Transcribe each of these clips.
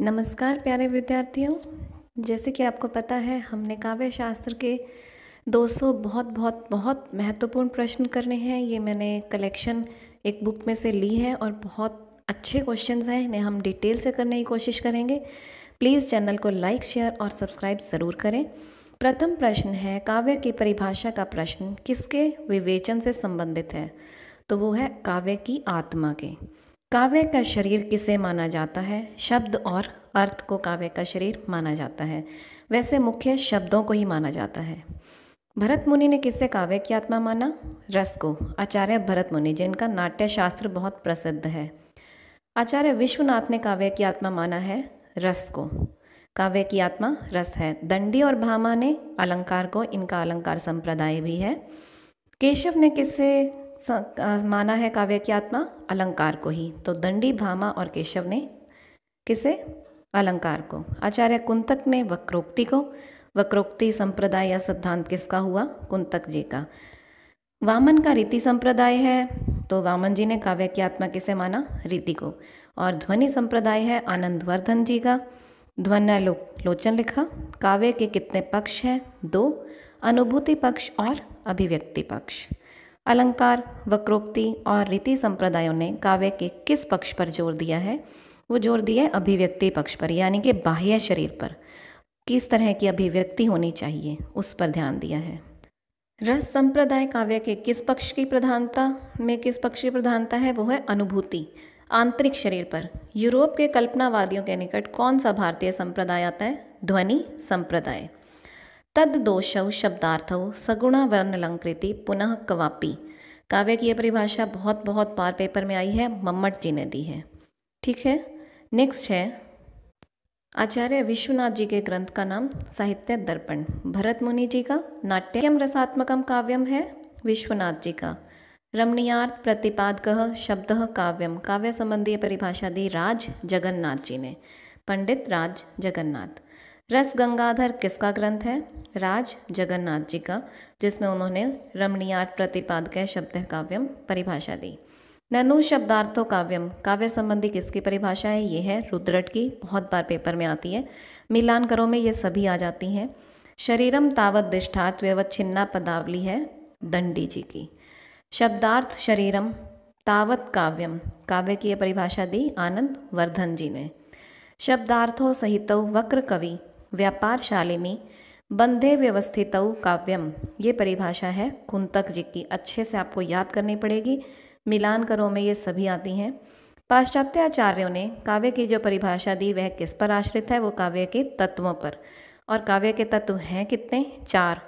नमस्कार प्यारे विद्यार्थियों जैसे कि आपको पता है हमने काव्य शास्त्र के 200 बहुत बहुत बहुत महत्वपूर्ण प्रश्न करने हैं ये मैंने कलेक्शन एक बुक में से ली है और बहुत अच्छे क्वेश्चंस हैं इन्हें हम डिटेल से करने की कोशिश करेंगे प्लीज़ चैनल को लाइक शेयर और सब्सक्राइब ज़रूर करें प्रथम प्रश्न है काव्य की परिभाषा का प्रश्न किसके विवेचन से संबंधित है तो वो है काव्य की आत्मा के काव्य का शरीर किसे माना जाता है शब्द और अर्थ को काव्य का शरीर माना जाता है वैसे मुख्य शब्दों को ही माना जाता है भरत मुनि ने किसे काव्य की आत्मा माना रस को आचार्य भरत मुनि जिनका नाट्य शास्त्र बहुत प्रसिद्ध है आचार्य विश्वनाथ ने काव्य की आत्मा माना है रस को काव्य की आत्मा रस है दंडी और भामा ने अलंकार को इनका अलंकार संप्रदाय भी है केशव ने किसे माना है काव्य की आत्मा अलंकार को ही तो दंडी भामा और केशव ने किसे अलंकार को आचार्य कुंतक ने वक्रोक्ति को वक्रोक्ति संप्रदाय या सिद्धांत किसका हुआ कुंतक जी का वामन का रीति संप्रदाय है तो वामन जी ने काव्य की आत्मा किसे माना रीति को और ध्वनि संप्रदाय है आनंदवर्धन जी का ध्वन लो, लोचन लिखा काव्य के कितने पक्ष हैं दो अनुभूति पक्ष और अभिव्यक्ति पक्ष अलंकार वक्रोक्ति और रीति संप्रदायों ने काव्य के किस पक्ष पर जोर दिया है वो जोर दिया है अभिव्यक्ति पक्ष पर यानी कि बाह्य शरीर पर किस तरह की अभिव्यक्ति होनी चाहिए उस पर ध्यान दिया है रस संप्रदाय काव्य के किस पक्ष की प्रधानता में किस पक्ष की प्रधानता है वो है अनुभूति आंतरिक शरीर पर यूरोप के कल्पनावादियों के निकट कौन सा भारतीय संप्रदाय आता है ध्वनि संप्रदाय सगुणा वर्ण अलंकृति पुनः कवापी काव्य की यह परिभाषा बहुत बहुत बार पेपर में आई है मम्मट जी ने दी है ठीक है नेक्स्ट है आचार्य विश्वनाथ जी के ग्रंथ का नाम साहित्य दर्पण भरत मुनि जी का नाट्यम रसात्मकम काव्यम है विश्वनाथ जी का रमणीयार्थ प्रतिपादक शब्द काव्यम काव्य संबंधी परिभाषा दी राज जगन्नाथ जी ने पंडित राज जगन्नाथ रस गंगाधर किसका ग्रंथ है राज जगन्नाथ जी का जिसमें उन्होंने रमणीयार्थ के शब्द काव्यम परिभाषा दी ननु शब्दार्थो काव्यम काव्य संबंधी किसकी परिभाषा है ये है रुद्रट की बहुत बार पेपर में आती है मिलान करो में ये सभी आ जाती हैं शरीरम तावत दिष्ठार्थ व्यवच्छिन्ना पदावली है दंडी जी की शब्दार्थ शरीरम तावत काव्यम काव्य की यह परिभाषा दी आनंद वर्धन जी ने शब्दार्थों सहित वक्र कवि व्यापार शालिनी बंधे व्यवस्थितऊ काव्यम ये परिभाषा है कुंतक जी की अच्छे से आपको याद करनी पड़ेगी मिलान करों में ये सभी आती हैं पाश्चात्य आचार्यों ने काव्य की जो परिभाषा दी वह किस पर आश्रित है वो काव्य के तत्वों पर और काव्य के तत्व हैं कितने चार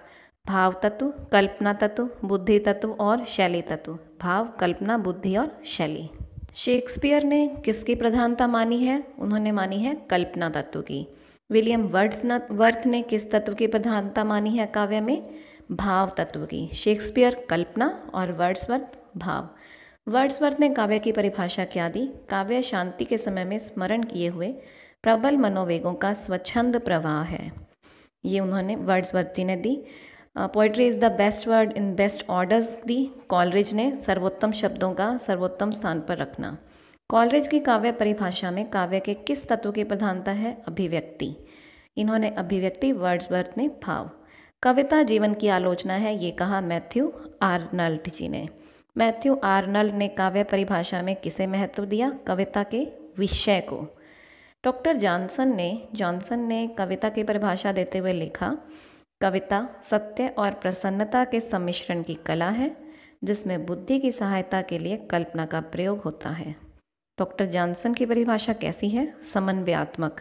भाव तत्व कल्पना तत्व बुद्धि तत्व और शैली तत्व भाव कल्पना बुद्धि और शैली शेक्सपियर ने किसकी प्रधानता मानी है उन्होंने मानी है कल्पना तत्व की विलियम न वर्थ ने किस तत्व की प्रधानता मानी है काव्य में भाव तत्व की शेक्सपियर कल्पना और वर्ड्सवर्थ भाव वर्ड्सवर्थ ने काव्य की परिभाषा क्या दी काव्य शांति के समय में स्मरण किए हुए प्रबल मनोवेगों का स्वच्छंद प्रवाह है ये उन्होंने वर्ड्सवर्थ जी ने the poetry is the best word in best orders दी कॉलरेज ने सर्वोत्तम शब्दों का सर्वोत्तम स्थान पर रखना कॉलरेज की काव्य परिभाषा में काव्य के किस तत्व की प्रधानता है अभिव्यक्ति इन्होंने अभिव्यक्ति वर्ड्स बर्थ ने भाव कविता जीवन की आलोचना है ये कहा मैथ्यू आर्नल्ड जी ने मैथ्यू आर्नल्ड ने काव्य परिभाषा में किसे महत्व दिया कविता के विषय को डॉक्टर जॉनसन ने जॉनसन ने कविता की परिभाषा देते हुए लिखा कविता सत्य और प्रसन्नता के सम्मिश्रण की कला है जिसमें बुद्धि की सहायता के लिए कल्पना का प्रयोग होता है डॉक्टर जॉनसन की परिभाषा कैसी है समन्वयात्मक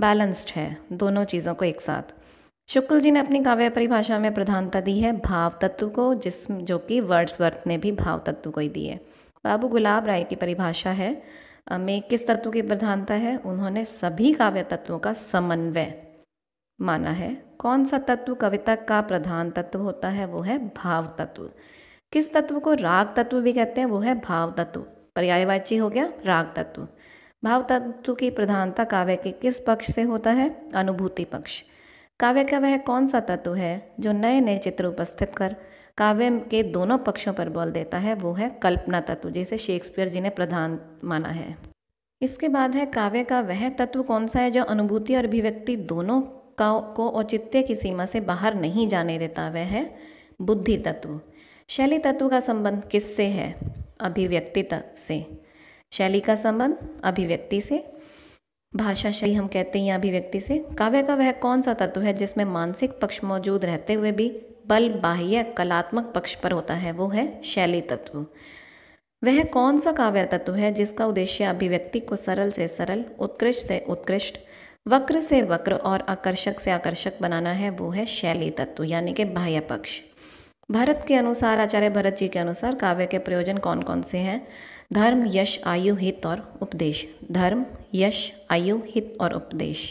बैलेंस्ड है दोनों चीज़ों को एक साथ शुक्ल जी ने अपनी काव्य परिभाषा में प्रधानता दी है भाव तत्व को जिस जो कि वर्ड्सवर्थ ने भी भाव तत्व को ही दी है बाबू गुलाब राय की परिभाषा है में किस तत्व की प्रधानता है उन्होंने सभी काव्य तत्वों का समन्वय माना है कौन सा तत्व कविता का प्रधान तत्व होता है वो है भाव तत्व किस तत्व को राग तत्व भी कहते हैं वो है भाव तत्व पर्यायवाची हो गया राग तत्व भाव तत्व की प्रधानता काव्य के किस पक्ष से होता है अनुभूति पक्ष काव्य का वह कौन सा तत्व है जो नए नए चित्र उपस्थित कर काव्य के दोनों पक्षों पर बल देता है वो है कल्पना तत्व जिसे शेक्सपियर जी ने प्रधान माना है इसके बाद है काव्य का वह तत्व कौन सा है जो अनुभूति और अभिव्यक्ति दोनों का को औचित्य की सीमा से बाहर नहीं जाने देता वह है बुद्धि तत्व शैली तत्व का संबंध किससे है अभिव्यक्ति तक से शैली का संबंध अभिव्यक्ति से भाषा शैली हम कहते हैं अभिव्यक्ति से काव्य का वह कौन सा तत्व है जिसमें मानसिक पक्ष मौजूद रहते हुए भी बल बाह्य कलात्मक पक्ष पर होता है वो है शैली तत्व वह कौन सा काव्य तत्व है जिसका उद्देश्य अभिव्यक्ति को सरल से सरल उत्कृष्ट से उत्कृष्ट वक्र से वक्र और आकर्षक से आकर्षक बनाना है वो है शैली तत्व यानी कि बाह्य पक्ष भरत के अनुसार आचार्य भरत जी के अनुसार काव्य के प्रयोजन कौन कौन से हैं धर्म यश आयु हित और उपदेश धर्म यश आयु हित और उपदेश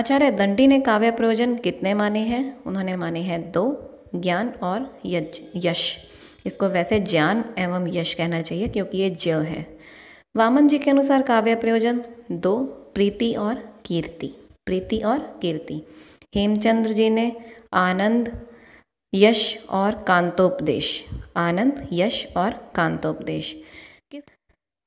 आचार्य दंडी ने काव्य प्रयोजन कितने माने हैं उन्होंने माने हैं दो ज्ञान और यज यश इसको वैसे ज्ञान एवं यश कहना चाहिए क्योंकि ये ज है वामन जी के अनुसार काव्य प्रयोजन दो प्रीति और कीर्ति प्रीति और कीर्ति हेमचंद्र जी ने आनंद यश और कांतोपदेश आनंद यश और कांतोपदेश किस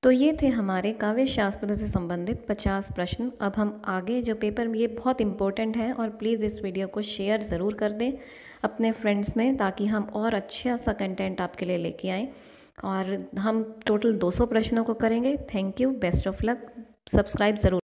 तो ये थे हमारे काव्य शास्त्र से संबंधित 50 प्रश्न अब हम आगे जो पेपर ये बहुत इम्पोर्टेंट है और प्लीज़ इस वीडियो को शेयर ज़रूर कर दें अपने फ्रेंड्स में ताकि हम और अच्छा सा कंटेंट आपके लिए लेके आएँ और हम टोटल 200 प्रश्नों को करेंगे thank you best of luck subscribe ज़रूर